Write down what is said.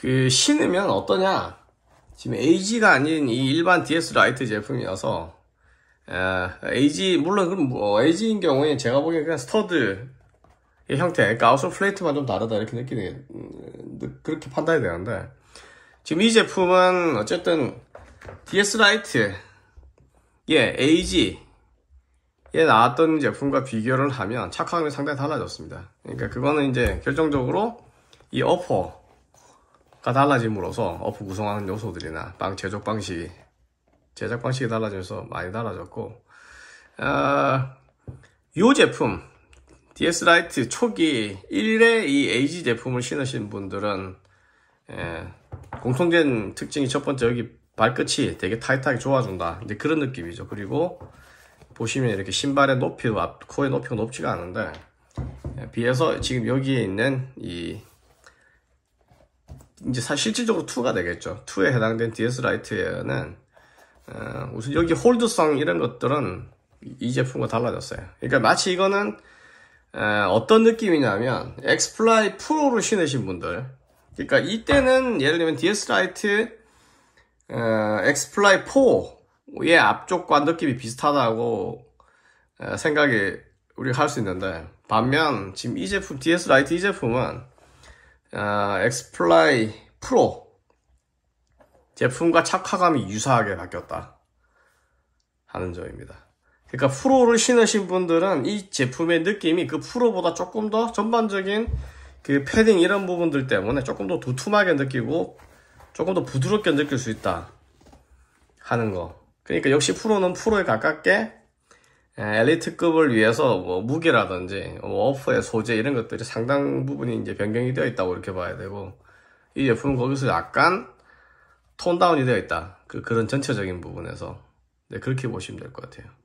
그 신으면 어떠냐 지금 AG가 아닌 이 일반 DS 라이트 제품이어서 에, AG 물론 그럼 뭐 AG인 경우에 제가 보기엔 그냥 스터드 의 형태 그러니까 아웃솔 플레이트만 좀 다르다 이렇게 느끼게 음, 그렇게 판단이 되는데 지금 이 제품은 어쨌든 DS 라이트 예 AG 에 나왔던 제품과 비교를 하면 착화감이 상당히 달라졌습니다 그러니까 그거는 이제 결정적으로 이 어퍼 가 달라짐으로써 어프 구성하는 요소들이나 빵 제조 방식이 제작 방식이 달라지면서 많이 달라졌고 아, 이 제품 DS 라이트 초기 1회 이 AG 제품을 신으신 분들은 예, 공통된 특징이 첫 번째 여기 발끝이 되게 타이트하게 좋아준다 이제 그런 느낌이죠 그리고 보시면 이렇게 신발의 높이 코의 높이가 높지가 않은데 예, 비해서 지금 여기에 있는 이 이제 사, 실질적으로 실 2가 되겠죠. 2에 해당된 DS 라이트에는 어, 우선 여기 홀드성 이런 것들은 이, 제품과 달라졌어요. 그러니까 마치 이거는 어, 어떤 느낌이냐면 엑스플라이 프로를 신으신 분들 그러니까 이때는 예를 들면 DS 라이트 어, 엑스플라이 4의 앞쪽과 느낌이 비슷하다고 어, 생각이 우리가 할 수 있는데 반면 지금 이 제품 DS 라이트 이 제품은 엑스플라이 아, 프로 제품과 착화감이 유사하게 바뀌었다 하는 점입니다 그러니까 프로를 신으신 분들은 이 제품의 느낌이 그 프로보다 조금 더 전반적인 그 패딩 이런 부분들 때문에 조금 더 두툼하게 느끼고 조금 더 부드럽게 느낄 수 있다 하는 거 그러니까 역시 프로는 프로에 가깝게 예, 엘리트급을 위해서 뭐 무기라든지 워 뭐 어퍼의 소재 이런 것들이 상당 부분이 이제 변경이 되어 있다고 이렇게 봐야 되고 이 제품은 거기서 약간 톤다운이 되어 있다 그, 그런 전체적인 부분에서 네, 그렇게 보시면 될 것 같아요